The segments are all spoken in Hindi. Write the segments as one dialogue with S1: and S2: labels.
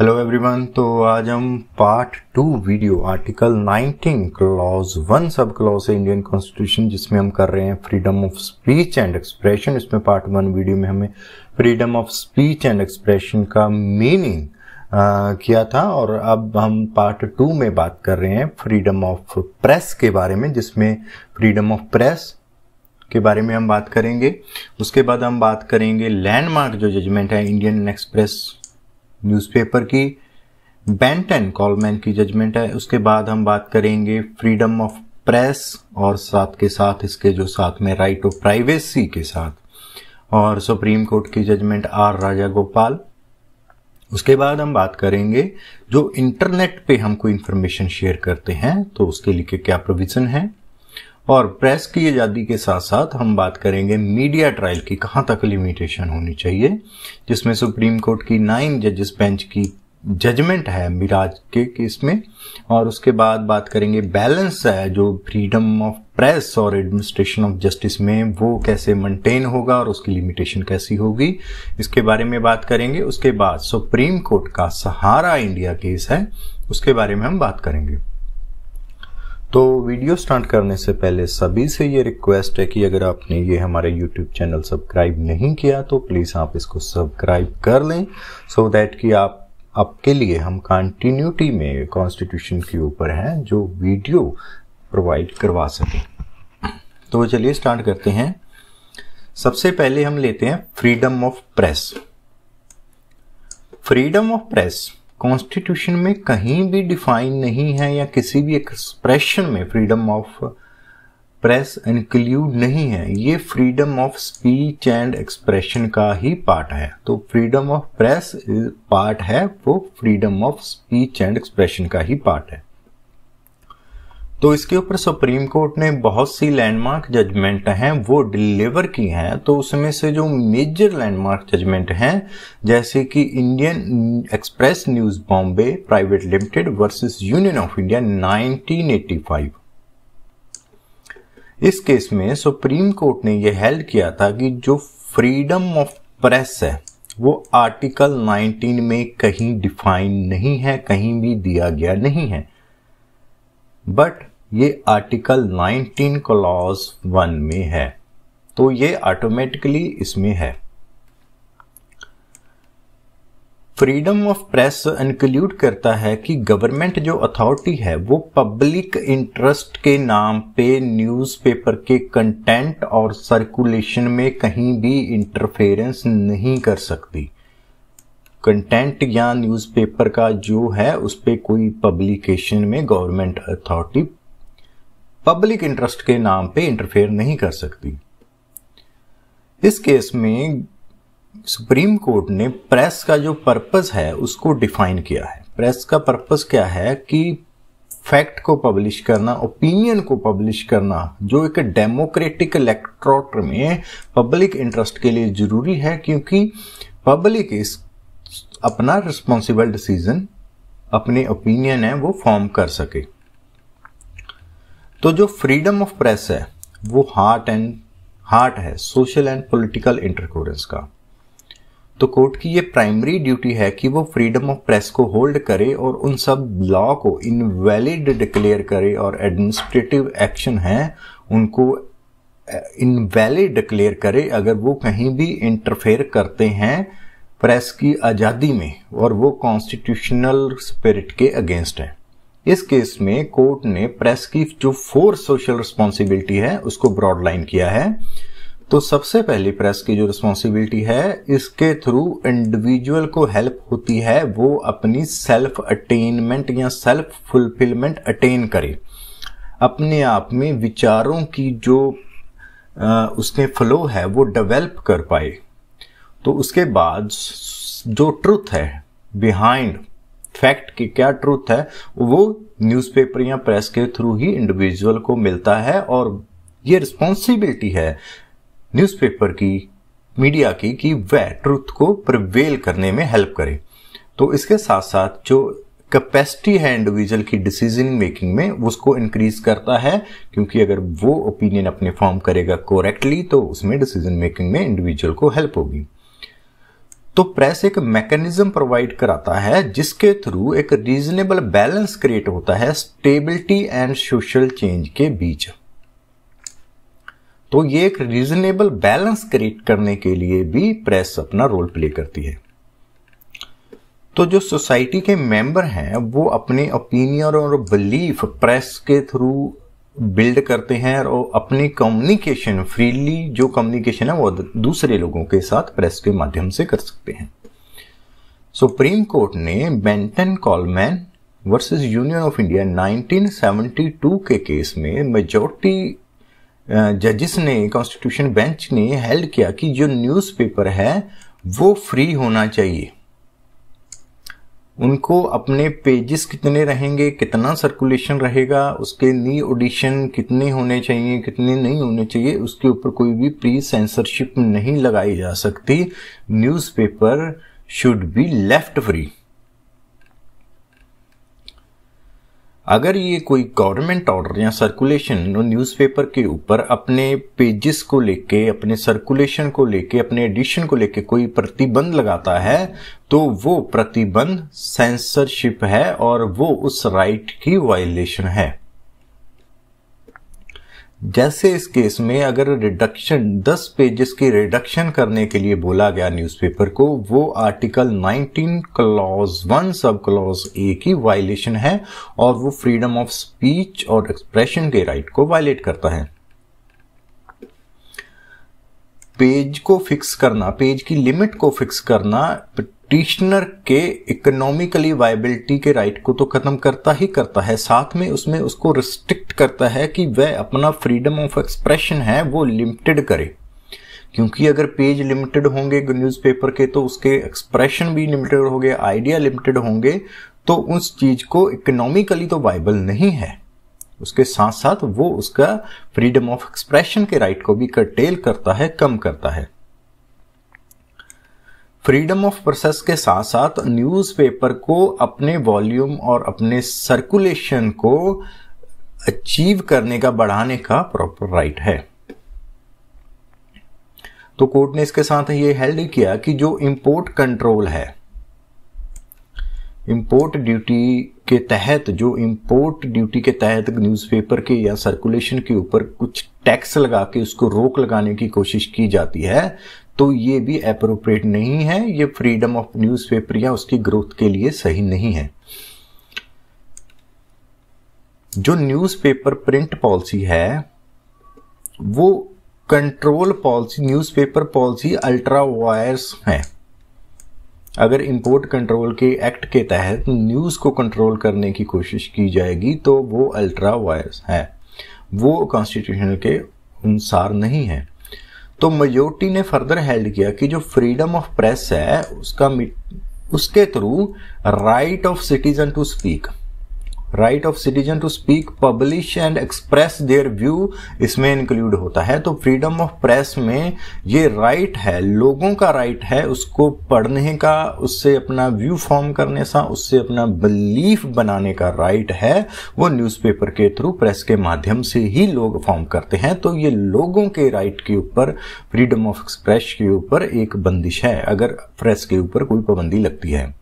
S1: हेलो एवरीवन तो आज हम part two video article 19 clause one sub clause है इंडियन कॉन्स्टिट्यूशन जिसमें हम कर रहे हैं freedom of speech and expression इसमें पार्ट वन वीडियो में हमें freedom of speech and expression का मीनिंग किया था और अब हम पार्ट टू में बात कर रहे हैं फ्रीडम ऑफ प्रेस के बारे में जिसमें फ्रीडम ऑफ प्रेस के बारे में हम बात करेंगे उसके बाद हम बात करेंगे लैंडमार्क जो जजमेंट है इंडियन एक्सप्रेस न्यूज़पेपर की बेंटन कॉलमैन की जजमेंट है उसके बाद हम बात करेंगे फ्रीडम ऑफ प्रेस और साथ के साथ इसके जो साथ में राइट ऑफ प्राइवेसी के साथ और सुप्रीम कोर्ट की जजमेंट आर राजा गोपाल उसके बाद हम बात करेंगे जो इंटरनेट पे हम कोई इंफॉर्मेशन शेयर करते हैं तो उसके लिए क्या प्रोविज़न है और प्रेस की आज़ादी के साथ साथ हम बात करेंगे मीडिया ट्रायल की कहाँ तक लिमिटेशन होनी चाहिए जिसमें सुप्रीम कोर्ट की नाइन जजेस बेंच की जजमेंट है मिराज के केस में और उसके बाद बात करेंगे बैलेंस है जो फ्रीडम ऑफ प्रेस और एडमिनिस्ट्रेशन ऑफ जस्टिस में वो कैसे मेंटेन होगा और उसकी लिमिटेशन कैसी होगी इसके बारे में बात करेंगे उसके बाद सुप्रीम कोर्ट का सहारा इंडिया केस है उसके बारे में हम बात करेंगे तो वीडियो स्टार्ट करने से पहले सभी से ये रिक्वेस्ट है कि अगर आपने ये हमारे यूट्यूब चैनल सब्सक्राइब नहीं किया तो प्लीज़ आप इसको सब्सक्राइब कर लें सो so दैट कि आप आपके लिए हम कंटिन्यूटी में कॉन्स्टिट्यूशन के ऊपर हैं जो वीडियो प्रोवाइड करवा सकें तो चलिए स्टार्ट करते हैं सबसे पहले हम लेते हैं freedom of press freedom of press constitution में कहीं भी डिफाइन नहीं है या किसी भी एक्सप्रेशन में फ्रीडम ऑफ प्रेस इंक्लूड नहीं है ये freedom of speech and expression का ही पार्ट है तो फ्रीडम ऑफ प्रेस पार्ट है वो freedom of speech and expression का ही पार्ट है तो इसके ऊपर सुप्रीम कोर्ट ने बहुत सी लैंडमार्क जजमेंट हैं वो डिलीवर की हैं तो उसमें से जो मेजर लैंडमार्क जजमेंट हैं जैसे कि Indian Express news Bombay private limited versus union of India 1985 इस केस में सुप्रीम कोर्ट ने यह हेल्ड किया था कि जो फ्रीडम ऑफ प्रेस है वो आर्टिकल 19 में कहीं डिफाइन नहीं है कहीं भी दिया गया नहीं है बट ये आर्टिकल 19 क्लॉज वन में है तो ये ऑटोमेटिकली इसमें है फ्रीडम ऑफ प्रेस इंक्लूड करता है कि गवर्नमेंट जो अथॉरिटी है वो पब्लिक इंटरेस्ट के नाम पे न्यूज़पेपर के कंटेंट और सर्कुलेशन में कहीं भी इंटरफेरेंस नहीं कर सकती कंटेंट या न्यूज़पेपर का जो है उस पर कोई पब्लिकेशन में गवर्नमेंट अथॉरिटी पब्लिक इंटरेस्ट के नाम पे इंटरफेयर नहीं कर सकती इस केस में सुप्रीम कोर्ट ने प्रेस का जो पर्पस है उसको डिफाइन किया है प्रेस का पर्पस क्या है कि फैक्ट को पब्लिश करना ओपिनियन को पब्लिश करना जो एक डेमोक्रेटिक इलेक्ट्रोट में पब्लिक इंटरेस्ट के लिए जरूरी है क्योंकि पब्लिक इस अपना रिस्पॉन्सिबल डिसीजन अपने ओपिनियन है वो फॉर्म कर सके तो जो फ्रीडम ऑफ प्रेस है वो हार्ट एंड हार्ट है सोशल एंड पॉलिटिकल इंटरकोरेंस का तो कोर्ट की ये प्राइमरी ड्यूटी है कि वो फ्रीडम ऑफ प्रेस को होल्ड करे और उन सब लॉ को इनवैलिड डिक्लेयर करे और एडमिनिस्ट्रेटिव एक्शन है उनको इनवैलिड डिक्लेयर करे अगर वो कहीं भी इंटरफेयर करते हैं प्रेस की आज़ादी में और वो कॉन्स्टिट्यूशनल स्पिरिट के अगेंस्ट है इस केस में कोर्ट ने प्रेस की जो फोर सोशल रिस्पॉन्सिबिलिटी है उसको ब्रॉड लाइन किया है तो सबसे पहली प्रेस की जो रिस्पॉन्सिबिलिटी है इसके थ्रू इंडिविजुअल को हेल्प होती है वो अपनी सेल्फ अटेनमेंट या सेल्फ फुलफिलमेंट अटेन करे अपने आप में विचारों की जो आ, उसके फ्लो है वो डेवलप कर पाए तो उसके बाद जो ट्रुथ है बिहाइंड फैक्ट की क्या ट्रूथ है वो न्यूज़पेपर या प्रेस के थ्रू ही इंडिविजुअल को मिलता है और ये रिस्पॉन्सिबिलिटी है न्यूज़पेपर की मीडिया की कि वह ट्रूथ को प्रिवेल करने में हेल्प करे तो इसके साथ साथ जो कैपेसिटी है इंडिविजुअल की डिसीजन मेकिंग में उसको इंक्रीज करता है क्योंकि अगर वो ओपिनियन अपने फॉर्म करेगा कोरेक्टली तो उसमें डिसीजन मेकिंग में इंडिविजुअल को हेल्प होगी तो प्रेस एक मैकेनिज्म प्रोवाइड कराता है जिसके थ्रू एक रीजनेबल बैलेंस क्रिएट होता है स्टेबिलिटी एंड सोशल चेंज के बीच तो ये एक रीजनेबल बैलेंस क्रिएट करने के लिए भी प्रेस अपना रोल प्ले करती है तो जो सोसाइटी के मेंबर हैं वो अपने ओपिनियन और बिलीफ प्रेस के थ्रू बिल्ड करते हैं और अपने कम्युनिकेशन फ्रीली जो कम्युनिकेशन है वो दूसरे लोगों के साथ प्रेस के माध्यम से कर सकते हैं सुप्रीम कोर्ट ने Bennett Coleman versus union of India 1972 के केस में मेजोरिटी जजिस ने कॉन्स्टिट्यूशन बेंच ने हेल्ड किया कि जो न्यूज़पेपर है वो फ्री होना चाहिए उनको अपने पेजेस कितने रहेंगे कितना सर्कुलेशन रहेगा उसके नी ऑडिशन कितने होने चाहिए कितने नहीं होने चाहिए उसके ऊपर कोई भी प्री सेंसरशिप नहीं लगाई जा सकती newspaper should be left free अगर ये कोई गवर्नमेंट ऑर्डर या सर्कुलेशन न्यूज़पेपर के ऊपर अपने पेजेस को लेके अपने सर्कुलेशन को लेके अपने एडिशन को लेके कोई प्रतिबंध लगाता है तो वो प्रतिबंध सेंसरशिप है और वो उस राइट की वायलेशन है जैसे इस केस में अगर रिडक्शन 10 पेजेस की रिडक्शन करने के लिए बोला गया न्यूज़पेपर को वो आर्टिकल 19 क्लॉज 1 सब क्लॉज ए की वायलेशन है और वो फ्रीडम ऑफ स्पीच और एक्सप्रेशन के राइट को वायलेट करता है पेज को फिक्स करना पेज की लिमिट को फिक्स करना प्रैक्टिशनर के इकोनॉमिकली वायबिलिटी के राइट को तो खत्म करता ही करता है साथ में उसमें उसको रिस्ट्रिक्ट करता है कि वह अपना फ्रीडम ऑफ एक्सप्रेशन है वो लिमिटेड करे क्योंकि अगर पेज लिमिटेड होंगे न्यूज़पेपर के तो उसके एक्सप्रेशन भी लिमिटेड हो गए आइडिया लिमिटेड होंगे तो उस चीज को इकोनॉमिकली तो वाइबल नहीं है उसके साथ साथ वो उसका फ्रीडम ऑफ एक्सप्रेशन के राइट को भी कर्टेल करता है कम करता है फ्रीडम ऑफ प्रेस के साथ साथ न्यूज़पेपर को अपने वॉल्यूम और अपने सर्कुलेशन को अचीव करने का बढ़ाने का प्रॉपर राइट है तो कोर्ट ने इसके साथ ये हेल्ड किया कि जो इंपोर्ट कंट्रोल है इंपोर्ट ड्यूटी के तहत जो इंपोर्ट ड्यूटी के तहत न्यूज़पेपर के या सर्कुलेशन के ऊपर कुछ टैक्स लगा के उसको रोक लगाने की कोशिश की जाती है तो ये भी अप्रोप्रिएट नहीं है ये फ्रीडम ऑफ न्यूज़पेपर या उसकी ग्रोथ के लिए सही नहीं है जो न्यूज़पेपर प्रिंट पॉलिसी है वो control policy newspaper policy ultra vires है अगर इंपोर्ट कंट्रोल के एक्ट के तहत न्यूज़ को कंट्रोल करने की कोशिश की जाएगी तो वो अल्ट्रा वायर्स है वो कॉन्स्टिट्यूशन के अनुसार नहीं है तो मेजोरिटी ने फर्दर हेल्ड किया कि जो फ्रीडम ऑफ प्रेस है उसका उसके through right of citizen to speak right of citizen to speak publish and express their view इसमें इंक्लूड होता है तो फ्रीडम ऑफ प्रेस में ये राइट है लोगों का राइट है उसको पढ़ने का उससे अपना व्यू फॉर्म करने का उससे अपना बिलीफ बनाने का राइट है वो न्यूज़पेपर के थ्रू प्रेस के माध्यम से ही लोग फॉर्म करते हैं तो ये लोगों के राइट के ऊपर फ्रीडम ऑफ एक्सप्रेस के ऊपर एक बंदिश है अगर प्रेस के ऊपर कोई पाबंदी लगती है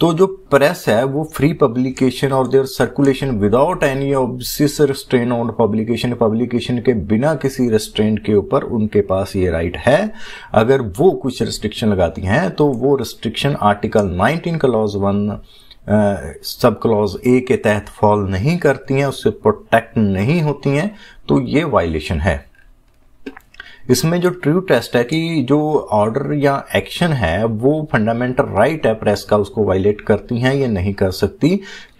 S1: तो जो प्रेस है वो फ्री पब्लिकेशन और देयर सर्कुलेशन विदाउट एनी ऑब्सिस रिस्ट्रेन ऑन पब्लिकेशन पब्लिकेशन के बिना किसी रिस्ट्रेन के ऊपर उनके पास ये राइट है अगर वो कुछ रिस्ट्रिक्शन लगाती हैं तो वो restriction article 19 clause one sub clause A के तहत फॉल नहीं करती हैं उससे प्रोटेक्ट नहीं होती हैं तो ये वायलेशन है इसमें जो ट्रू टेस्ट है कि जो ऑर्डर या एक्शन है वो फंडामेंटल राइट है प्रेस का उसको वायलेट करती हैं या नहीं कर सकती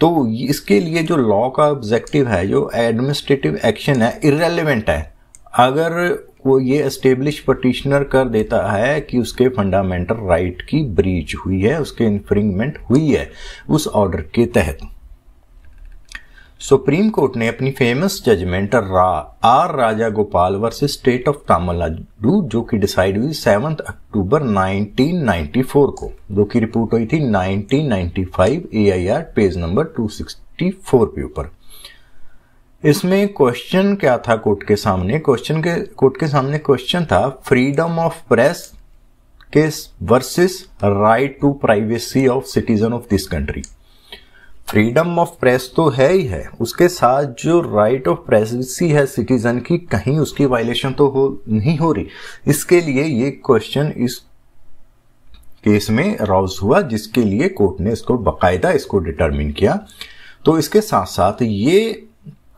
S1: तो इसके लिए जो लॉ का ऑब्जेक्टिव है जो एडमिनिस्ट्रेटिव एक्शन है इरेलीवेंट है अगर वो ये एस्टेब्लिश पटिशनर कर देता है कि उसके फंडामेंटल राइट की ब्रीच हुई है उसके इन्फ्रिंगमेंट हुई है उस ऑर्डर के तहत सुप्रीम कोर्ट ने अपनी फेमस जजमेंट रा R Rajagopal versus state of Tamil Nadu जो कि डिसाइड हुई सेवन अक्टूबर 1994 को जो कि रिपोर्ट हुई थी 1995 एआईआर पेज नंबर 264 के ऊपर इसमें क्वेश्चन क्या था कोर्ट के सामने क्वेश्चन के कोर्ट के सामने क्वेश्चन था फ्रीडम ऑफ प्रेस के versus right to privacy of citizen of this country freedom of press तो है ही है उसके साथ जो राइट ऑफ प्रेसिडेंसी है सिटीजन की कहीं उसकी वायलेशन तो हो नहीं हो रही इसके लिए ये क्वेश्चन इस केस में राउज हुआ जिसके लिए कोर्ट ने इसको बकायदा इसको डिटर्मिन किया तो इसके साथ साथ ये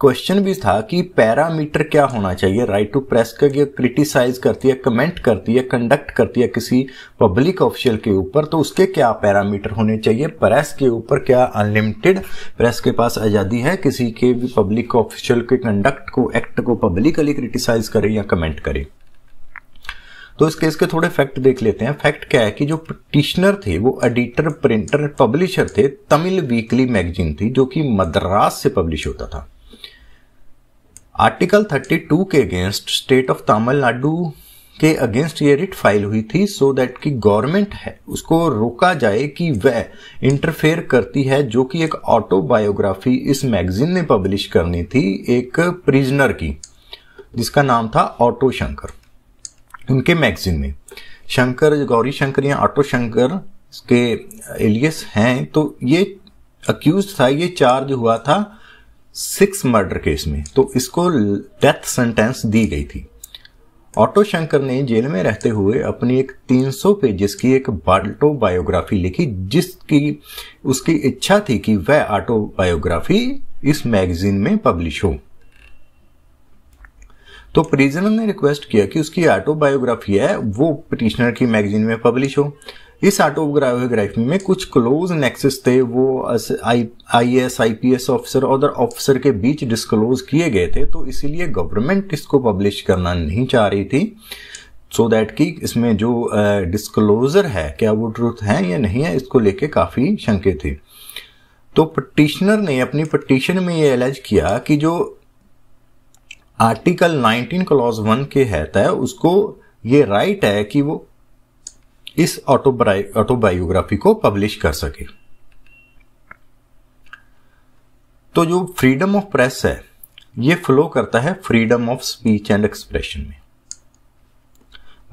S1: क्वेश्चन भी था कि पैरामीटर क्या होना चाहिए राइट टू प्रेस का क्रिटिसाइज करती है कमेंट करती है कंडक्ट करती है किसी पब्लिक ऑफिशियल के ऊपर तो उसके क्या पैरामीटर होने चाहिए प्रेस के ऊपर क्या अनलिमिटेड प्रेस के पास आज़ादी है किसी के भी पब्लिक ऑफिशियल के कंडक्ट को एक्ट को पब्लिकली क्रिटिसाइज करे या कमेंट करे तो इस केस के थोड़े फैक्ट देख लेते हैं फैक्ट क्या है कि जो पटिशनर थे वो एडिटर प्रिंटर पब्लिशर थे तमिल वीकली मैगजीन थी जो कि मद्रास से पब्लिश होता था आर्टिकल 32 के अगेंस्ट स्टेट ऑफ तमिलनाडु के अगेंस्ट ये रिट फाइल हुई थी सो so दैट की गवर्नमेंट है उसको रोका जाए कि वह इंटरफेयर करती है जो कि एक ऑटोबायोग्राफी इस मैगजीन ने पब्लिश करनी थी एक प्रिजनर की जिसका नाम था ऑटो शंकर उनके मैगजीन में शंकर गौरी शंकर या ऑटो शंकर के एलियस हैं तो ये अक्यूज था ये चार्ज हुआ था सिक्स मर्डर केस में तो इसको डेथ सेंटेंस दी गई थी ऑटो शंकर ने जेल में रहते हुए अपनी एक 300 पेजेस की एक बाल्टो बायोग्राफी लिखी जिसकी उसकी इच्छा थी कि वह ऑटो बायोग्राफी इस मैगजीन में पब्लिश हो तो प्रिजनर ने रिक्वेस्ट किया कि उसकी ऑटोबायोग्राफी है वो पिटिशनर की मैगजीन में पब्लिश हो इस ऑटोग्राफी में कुछ क्लोज नेक्सेस थे वो I S I P S officer और ऑफिसर के बीच डिस्क्लोज किए गए थे तो इसीलिए गवर्नमेंट इसको पब्लिश करना नहीं चाह रही थी सो so दैट कि इसमें जो डिस्क्लोजर uh, है क्या वो ट्रूथ है या नहीं है इसको लेके काफ़ी शंके थे तो पटिशनर ने अपनी पटिशन में ये एलर्ज किया कि जो आर्टिकल 19 क्लॉज 1 के है उसको ये राइट है कि वो इस ऑटोबायोग्राफी को पब्लिश कर सके तो जो फ्रीडम ऑफ प्रेस है ये फ्लो करता है freedom of speech and expression में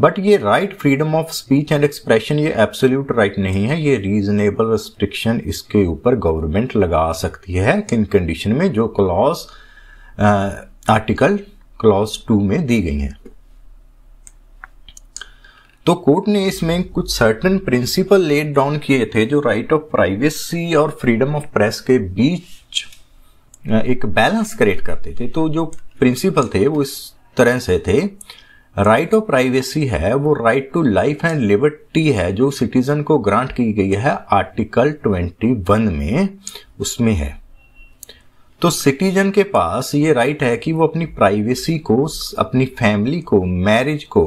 S1: बट ये right freedom of speech and expression ये एब्सोल्यूट राइट right नहीं है ये रीजनेबल रिस्ट्रिक्शन इसके ऊपर गवर्नमेंट लगा सकती है किन कंडीशन में जो क्लॉज आर्टिकल क्लॉज टू में दी गई है तो कोर्ट ने इसमें कुछ सर्टन प्रिंसिपल लेड डाउन किए थे जो राइट ऑफ प्राइवेसी और फ्रीडम ऑफ प्रेस के बीच एक बैलेंस क्रिएट करते थे तो जो प्रिंसिपल थे वो इस तरह से थे राइट ऑफ प्राइवेसी है वो right to life and liberty है जो सिटीजन को ग्रांट की गई है आर्टिकल 21 में उसमें है तो सिटीजन के पास ये राइट है कि वो अपनी प्राइवेसी को अपनी फैमिली को मैरिज को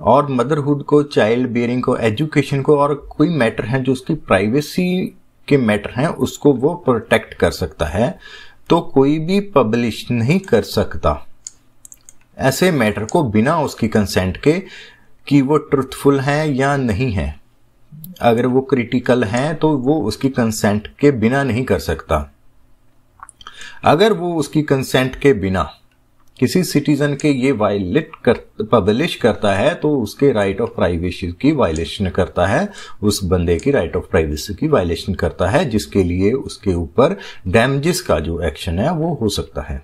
S1: और मदरहुड को चाइल्ड बियरिंग को एजुकेशन को और कोई मैटर है जो उसकी प्राइवेसी के मैटर हैं उसको वो प्रोटेक्ट कर सकता है तो कोई भी पब्लिश नहीं कर सकता ऐसे मैटर को बिना उसकी कंसेंट के कि वो ट्रुथफुल है या नहीं है अगर वो क्रिटिकल है तो वो उसकी कंसेंट के बिना नहीं कर सकता अगर वो उसकी कंसेंट के बिना किसी सिटीजन के ये वायलेट कर पब्लिश करता है तो उसके राइट ऑफ प्राइवेसी की वायलेशन करता है उस बंदे की राइट ऑफ प्राइवेसी की वायलेशन करता है जिसके लिए उसके ऊपर डैमेजेस का जो एक्शन है वो हो सकता है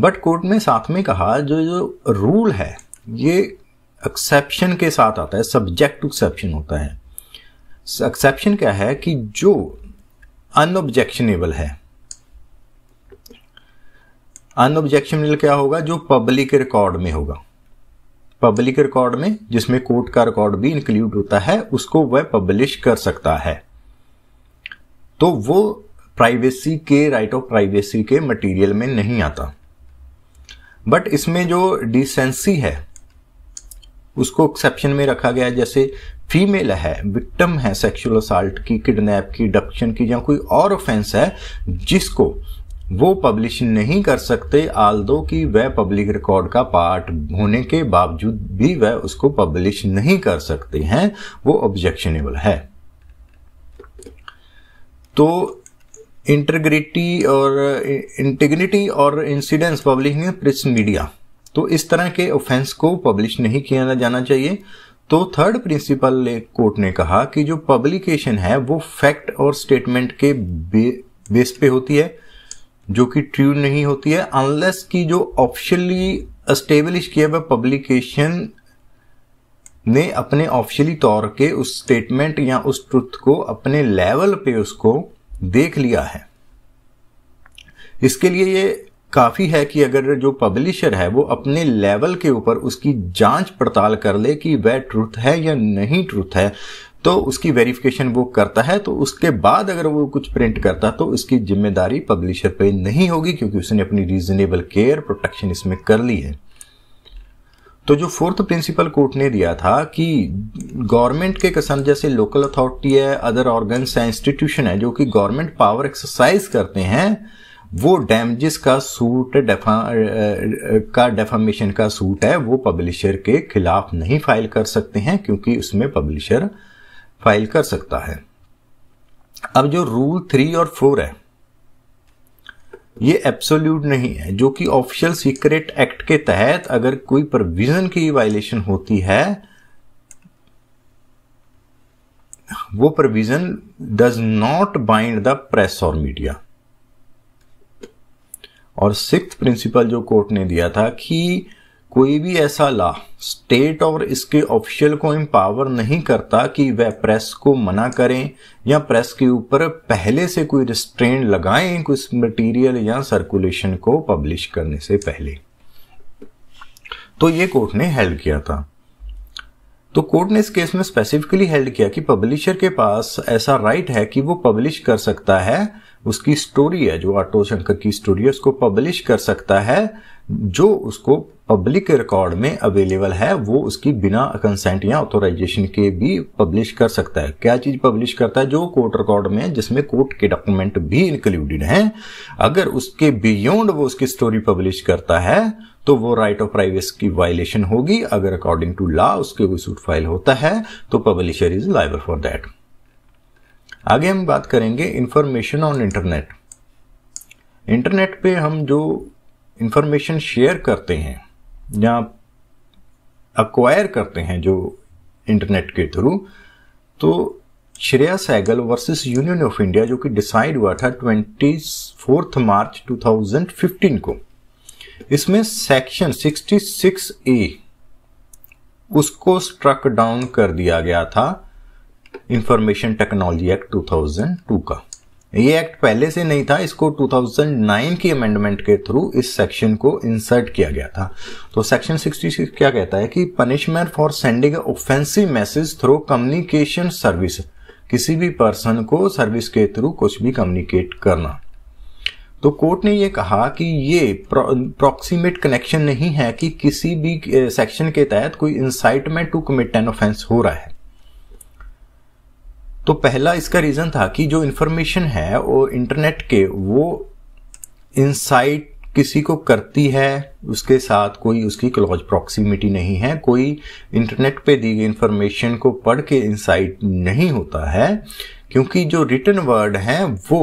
S1: बट कोर्ट ने साथ में कहा जो जो रूल है ये एक्सेप्शन के साथ आता है सब्जेक्ट टू एक्सेप्शन होता है एक्सेप्शन क्या है कि जो अनऑब्जेक्शनेबल है अनऑब्जेक्शनल क्या होगा जो पब्लिक रिकॉर्ड में होगा पब्लिक रिकॉर्ड में जिसमें कोर्ट का रिकॉर्ड भी इंक्लूड होता है उसको वह पब्लिश कर सकता है तो वो प्राइवेसी के राइट ऑफ प्राइवेसी के मटेरियल में नहीं आता बट इसमें जो डिसेंसी है उसको एक्सेप्शन में रखा गया जैसे फीमेल है विक्टम है सेक्सुअल असाल्ट की किडनैप की डक्शन की या कोई और ऑफेंस है जिसको वो पब्लिश नहीं कर सकते आल्दो की वह पब्लिक रिकॉर्ड का पार्ट होने के बावजूद भी वह उसको पब्लिश नहीं कर सकते हैं वो ऑब्जेक्शनेबल है तो इंटरग्रिटी और इंटीग्रिटी और इंसिडेंस पब्लिशिंग प्रेस मीडिया तो इस तरह के ऑफेंस को पब्लिश नहीं किया जाना चाहिए तो थर्ड प्रिंसिपल कोर्ट ने कहा कि जो पब्लिकेशन है वो फैक्ट और स्टेटमेंट के बे, बेस पे होती है जो कि ट्रू नहीं होती है अनलेस की जो ऑफिशियली इस्टेब्लिश किया हुआ पब्लिकेशन ने अपने ऑफिशियली तौर के उस स्टेटमेंट या उस ट्रुथ को अपने लेवल पे उसको देख लिया है इसके लिए ये काफ़ी है कि अगर जो पब्लिशर है वो अपने लेवल के ऊपर उसकी जांच पड़ताल कर ले कि वह ट्रुथ है या नहीं ट्रुथ है तो उसकी वेरिफिकेशन वो करता है तो उसके बाद अगर वो कुछ प्रिंट करता तो इसकी जिम्मेदारी पब्लिशर पे नहीं होगी क्योंकि उसने अपनी रीजनेबल केयर प्रोटेक्शन इसमें कर ली है तो जो फोर्थ प्रिंसिपल कोर्ट ने दिया था कि गवर्नमेंट के कंसर्न जैसे लोकल अथॉरिटी है अदर ऑर्गन है इंस्टीट्यूशन है जो कि गवर्नमेंट पावर एक्सरसाइज करते हैं वो डैमेजेस का सूट डेफा का डेफामेशन का सूट है वो पब्लिशर के खिलाफ नहीं फाइल कर सकते हैं क्योंकि उसमें पब्लिशर फाइल कर सकता है अब जो रूल थ्री और फोर है ये एब्सोल्यूट नहीं है जो कि ऑफिशियल सीक्रेट एक्ट के तहत अगर कोई प्रोविजन की वायलेशन होती है वो provision does not bind the press और मीडिया और सिक्स प्रिंसिपल जो कोर्ट ने दिया था कि कोई भी ऐसा लॉ स्टेट और इसके ऑफिशियल को एम्पावर नहीं करता कि वह प्रेस को मना करें या प्रेस के ऊपर पहले से कोई रिस्ट्रेंट लगाएं कुछ मटेरियल या सर्कुलेशन को पब्लिश करने से पहले तो ये कोर्ट ने हेल्ड किया था तो कोर्ट ने इस केस में स्पेसिफिकली हेल्ड किया कि पब्लिशर के पास ऐसा राइट है कि वो पब्लिश कर सकता है उसकी स्टोरी है जो आटो शंकर की स्टोरी है उसको पब्लिश कर सकता है जो उसको पब्लिक रिकॉर्ड में अवेलेबल है वो उसकी बिना कंसेंट या ऑथोराइजेशन के भी पब्लिश कर सकता है क्या चीज पब्लिश करता है जो कोर्ट रिकॉर्ड में जिसमें कोर्ट के डॉक्यूमेंट भी इंक्लूडेड हैं अगर उसके बियॉन्ड वो उसकी स्टोरी पब्लिश करता है तो वो राइट ऑफ प्राइवेसी की वायलेशन होगी अगर अकॉर्डिंग टू लॉ उसके कोई सूट फाइल होता है तो publisher is liable for that आगे हम बात करेंगे इंफॉर्मेशन ऑन इंटरनेट इंटरनेट पे हम जो इंफॉर्मेशन शेयर करते हैं या अक्वायर करते हैं जो इंटरनेट के थ्रू तो Shreya Saigal versus union of India जो कि डिसाइड हुआ था ट्वेंटी फोर्थ मार्च 2015 को इसमें सेक्शन 66 ए उसको स्ट्रक डाउन कर दिया गया था इंफॉर्मेशन टेक्नोलॉजी एक्ट 2002 का ये एक्ट पहले से नहीं था इसको 2009 की अमेंडमेंट के थ्रू इस सेक्शन को इंसर्ट किया गया था तो सेक्शन 66 क्या कहता है कि punishment for sending offensive message through communication service किसी भी पर्सन को सर्विस के थ्रू कुछ भी कम्युनिकेट करना तो कोर्ट ने यह कहा कि ये प्रॉक्सीमेट कनेक्शन नहीं है कि किसी भी सेक्शन के तहत कोई incitement to commit an offence हो रहा है तो पहला इसका रीज़न था कि जो इंफॉर्मेशन है वो इंटरनेट के वो इंसाइट किसी को करती है उसके साथ कोई उसकी क्लोज प्रॉक्सिमिटी नहीं है कोई इंटरनेट पे दी गई इंफॉर्मेशन को पढ़ के इंसाइट नहीं होता है क्योंकि जो रिटर्न वर्ड है वो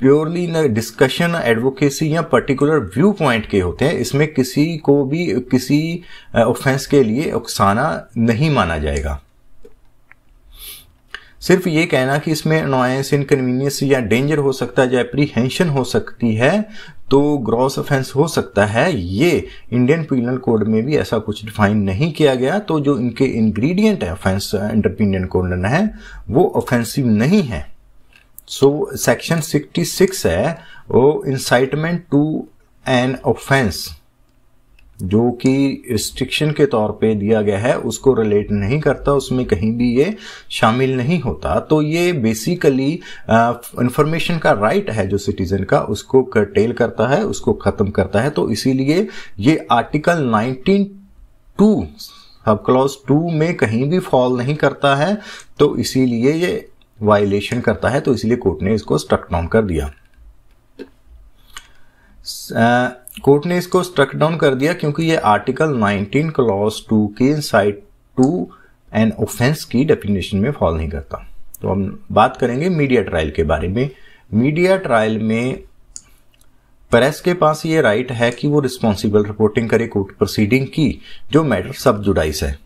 S1: प्योरली डिस्कशन एडवोकेसी या पर्टिकुलर व्यू पॉइंट के होते हैं इसमें किसी को भी किसी ऑफेंस के लिए उकसाना नहीं माना जाएगा सिर्फ ये कहना कि इसमें अनोयंस इनकन्वीनियंस या डेंजर हो सकता है या अप्रीहेंशन हो सकती है तो ग्रॉस ऑफेंस हो सकता है ये इंडियन पिनल कोड में भी ऐसा कुछ डिफाइन नहीं किया गया तो जो इनके इंग्रेडिएंट है ऑफेंस इंडियन कोड है वो ऑफेंसिव नहीं है सो सेक्शन 66 है वो इंसाइटमेंट टू एन ऑफेंस जो कि रिस्ट्रिक्शन के तौर पे दिया गया है उसको रिलेट नहीं करता उसमें कहीं भी ये शामिल नहीं होता तो ये बेसिकली इंफॉर्मेशन का राइट है जो सिटीजन का उसको कर्टेल करता है उसको खत्म करता है तो इसीलिए ये आर्टिकल नाइनटीन टू अब क्लॉज टू में कहीं भी फॉल नहीं करता है तो इसीलिए ये वायलेशन करता है तो इसलिए कोर्ट ने इसको स्ट्रक डाउन कर दिया कोर्ट ने इसको स्ट्रक डाउन कर दिया क्योंकि ये आर्टिकल 19 क्लॉज टू के साइड टू एंड ऑफेंस की डेफिनेशन में फॉल नहीं करता तो हम बात करेंगे मीडिया ट्रायल के बारे में मीडिया ट्रायल में प्रेस के पास ये राइट है कि वो रिस्पॉन्सिबल रिपोर्टिंग करे कोर्ट प्रोसीडिंग की जो मैटर सब जुडाइस है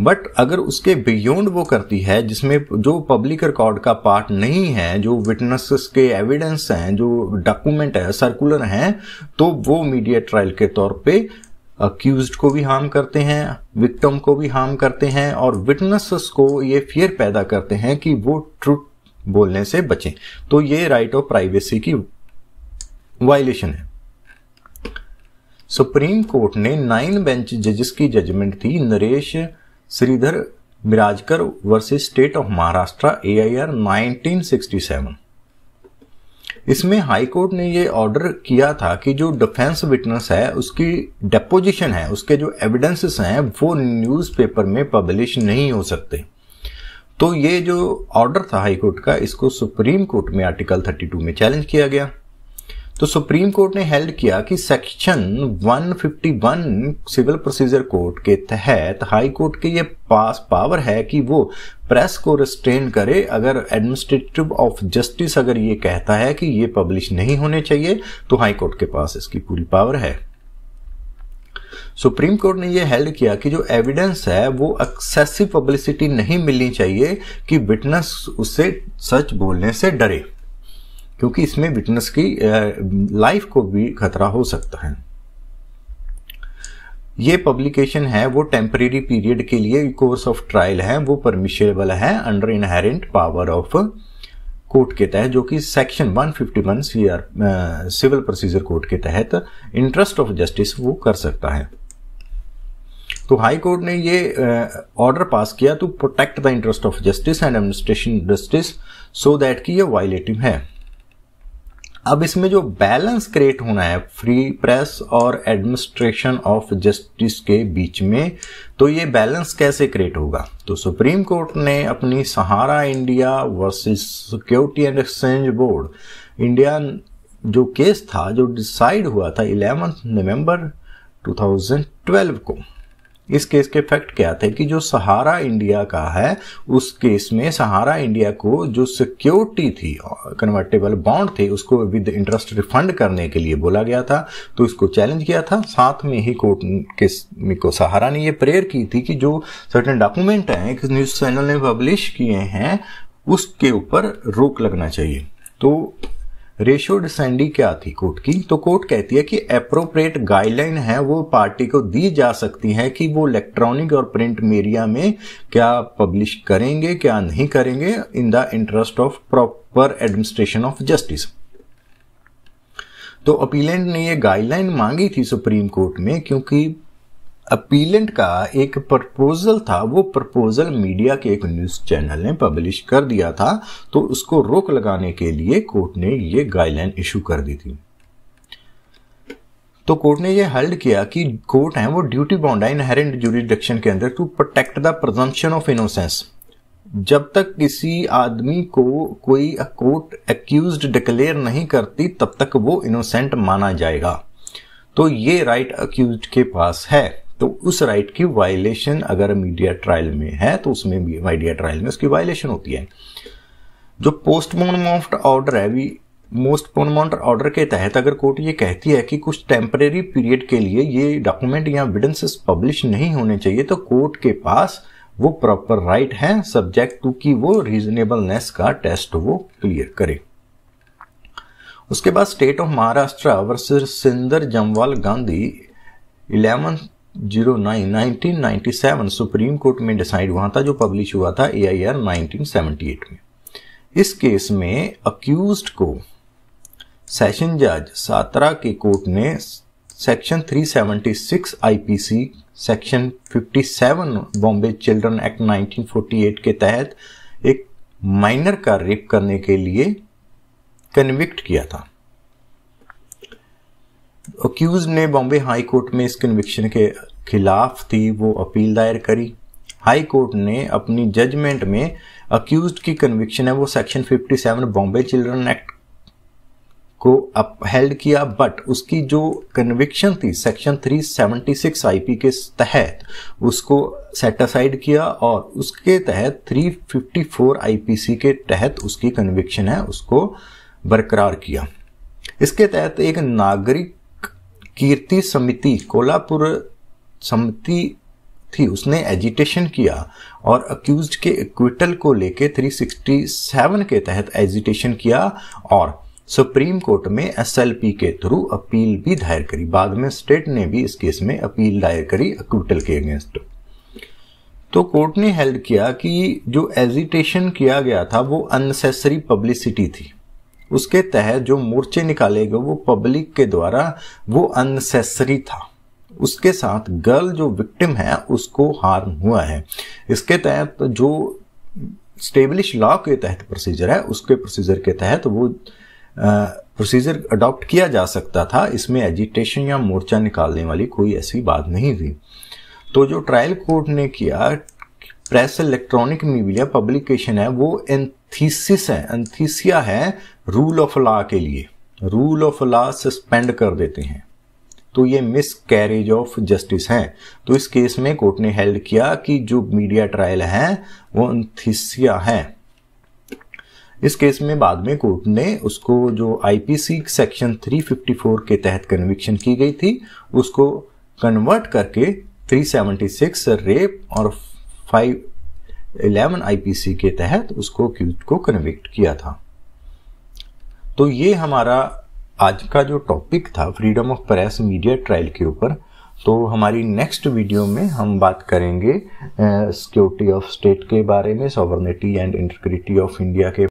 S1: बट अगर उसके बियॉन्ड वो करती है जिसमें जो पब्लिक रिकॉर्ड का पार्ट नहीं है जो विटनेसेस के एविडेंस हैं जो डॉक्यूमेंट है सर्कुलर हैं तो वो मीडिया ट्रायल के तौर पे अक्यूज को भी हार्म करते हैं विक्टम को भी हार्म करते हैं और विटनेसेस को ये फियर पैदा करते हैं कि वो ट्रुथ बोलने से बचें तो ये राइट ऑफ प्राइवेसी की वायलेशन है सुप्रीम कोर्ट ने नाइन बेंच जजेस की जजमेंट थी Naresh Shridhar Mirajkar versus state of Maharashtra A I R nineteen इसमें हाईकोर्ट ने ये ऑर्डर किया था कि जो डिफेंस विटनेस है उसकी डेपोजिशन है उसके जो एविडेंसेस हैं वो न्यूज़पेपर में पब्लिश नहीं हो सकते तो ये जो ऑर्डर था हाईकोर्ट का इसको सुप्रीम कोर्ट में आर्टिकल 32 में चैलेंज किया गया तो सुप्रीम कोर्ट ने हेल्ड किया कि सेक्शन 151 सिविल प्रोसीजर कोड के तहत हाई कोर्ट के ये पास पावर है कि वो प्रेस को रिस्ट्रेन करे अगर एडमिनिस्ट्रेटिव ऑफ जस्टिस अगर ये कहता है कि ये पब्लिश नहीं होने चाहिए तो हाई कोर्ट के पास इसकी पूरी पावर है सुप्रीम कोर्ट ने यह हेल्ड किया कि जो एविडेंस है वो एक्सेसिव पब्लिसिटी नहीं मिलनी चाहिए कि विटनेस उसे सच बोलने से डरे क्योंकि इसमें विटनेस की लाइफ को भी खतरा हो सकता है ये पब्लिकेशन है वो टेम्परेरी पीरियड के लिए कोर्स ऑफ ट्रायल है वो परमिशेबल है under inherent power of court के तहत जो कि section 151 R civil procedure court के तहत इंटरेस्ट ऑफ जस्टिस वो कर सकता है तो हाई कोर्ट ने ये ऑर्डर पास किया to protect the interest of justice and administration justice so that की ये वायलेटिव है अब इसमें जो बैलेंस क्रिएट होना है फ्री प्रेस और एडमिनिस्ट्रेशन ऑफ जस्टिस के बीच में तो ये बैलेंस कैसे क्रिएट होगा तो सुप्रीम कोर्ट ने अपनी Sahara India versus security and exchange board India जो केस था जो डिसाइड हुआ था 11 नवंबर 2012 को इस केस के फैक्ट क्या थे कि जो सहारा इंडिया का है उस केस में सहारा इंडिया को जो सिक्योरिटी थी कन्वर्टेबल बॉन्ड थे उसको विद इंटरेस्ट रिफंड करने के लिए बोला गया था तो इसको चैलेंज किया था साथ में ही कोर्ट के को सहारा ने ये प्रेयर की थी कि जो सर्टन डॉक्यूमेंट हैं किस न्यूज चैनल ने पब्लिश किए हैं उसके ऊपर रोक लगना चाहिए तो रेशो डिसेंडी क्या थी कोर्ट की तो कोर्ट कहती है कि अप्रोप्रिएट गाइडलाइन है वो पार्टी को दी जा सकती है कि वो इलेक्ट्रॉनिक और प्रिंट मीडिया में क्या पब्लिश करेंगे क्या नहीं करेंगे in the interest of proper administration of justice तो अपीलेंट ने ये गाइडलाइन मांगी थी सुप्रीम कोर्ट में क्योंकि अपीलेंट का एक प्रपोजल था वो प्रपोजल मीडिया के एक न्यूज चैनल ने पब्लिश कर दिया था तो उसको रोक लगाने के लिए कोर्ट ने ये गाइडलाइन इशू कर दी थी तो कोर्ट ने यह हल्ड किया कि कोर्ट है वो ड्यूटी बाउंड है इनहेरेंट जूरिडिक्शन के अंदर to protect the presumption of innocence जब तक किसी आदमी को कोई कोर्ट एक्यूज डिक्लेयर नहीं करती तब तक वो इनोसेंट माना जाएगा तो ये राइट अक्यूज के पास है तो उस राइट की वायलेशन अगर मीडिया ट्रायल में है तो उसमें मीडिया ट्रायल में उसकी वायलेशन होती है जो पोस्टमोनमाउंट ऑर्डर है भी मोस्ट पोनमोन्ट ऑर्डर के तहत अगर कोर्ट ये कहती है कि कुछ टेम्परेरी पीरियड के लिए ये डॉक्यूमेंट या विडेंसेस पब्लिश नहीं होने चाहिए तो कोर्ट के पास वो प्रॉपर राइट है सब्जेक्ट टू की वो रीजनेबलनेस का टेस्ट वो क्लियर करे उसके बाद state of Maharashtra versus Sinder Jamwal Gandhi eleventh zero nine nineteen ninety seven supreme court में डिसाइड हुआ था जो पब्लिश हुआ था A I R nineteen seventy eight में इस केस में अक्यूज को सेशन जज सातरा के कोर्ट ने section three I P C section seven Bombay children act forty eight के तहत एक माइनर का रेप करने के लिए कन्विक्ट किया था अक्यूज ने बॉम्बे हाई कोर्ट में इस कन्विक्शन के खिलाफ थी वो अपील दायर करी हाई कोर्ट ने अपनी जजमेंट में अक्यूज की कन्विक्शन है वो सेक्शन 57 बॉम्बे चिल्ड्रन एक्ट को अपहेल्ड किया बट उसकी जो कन्विक्शन थी सेक्शन 376 आईपी के तहत उसको सेटासाइड किया और उसके तहत 354 आईपीसी के तहत उसकी कन्विक्शन है उसको बरकरार किया इसके तहत एक नागरिक कीर्ति समिति कोलापुर समिति थी उसने एजिटेशन किया और अक्यूज के इक्विटल को लेके 367 के तहत एजिटेशन किया और सुप्रीम कोर्ट में एसएलपी के थ्रू अपील भी दायर करी बाद में स्टेट ने भी इस केस में अपील दायर करी अक्विटल के अगेंस्ट तो कोर्ट ने हेल्ड किया कि जो एजिटेशन किया गया था वो अननेसेसरी पब्लिसिटी थी उसके तहत जो मोर्चे निकाले गए वो पब्लिक के द्वारा वो अननेसेसरी था उसके साथ गर्ल जो विक्टिम है उसको हार्म हुआ है इसके तहत जो स्टेब्लिश लॉ के तहत प्रोसीजर है उसके प्रोसीजर के तहत वो प्रोसीजर अडॉप्ट किया जा सकता था इसमें एजिटेशन या मोर्चा निकालने वाली कोई ऐसी बात नहीं थी तो जो ट्रायल कोर्ट ने किया प्रेस इलेक्ट्रॉनिक मीडिया पब्लिकेशन है वो इन थीसिस है एंथीसिया है रूल ऑफ लॉ के लिए रूल ऑफ लॉ सस्पेंड कर देते हैं तो ये मिस कैरेज ऑफ जस्टिस है तो इस केस में कोर्ट ने हेल्ड किया कि जो मीडिया ट्रायल है वो एंथीसिया है इस केस में बाद में कोर्ट ने उसको जो आईपीसी सेक्शन 354 के तहत कन्विक्शन की गई थी उसको कन्वर्ट करके 376 रेप और 11 आईपीसी के तहत उसको को कन्विक्ट किया था तो ये हमारा आज का जो टॉपिक था freedom of press media trial के ऊपर तो हमारी नेक्स्ट वीडियो में हम बात करेंगे सिक्योरिटी ऑफ स्टेट के बारे में sovereignty and integrity of India के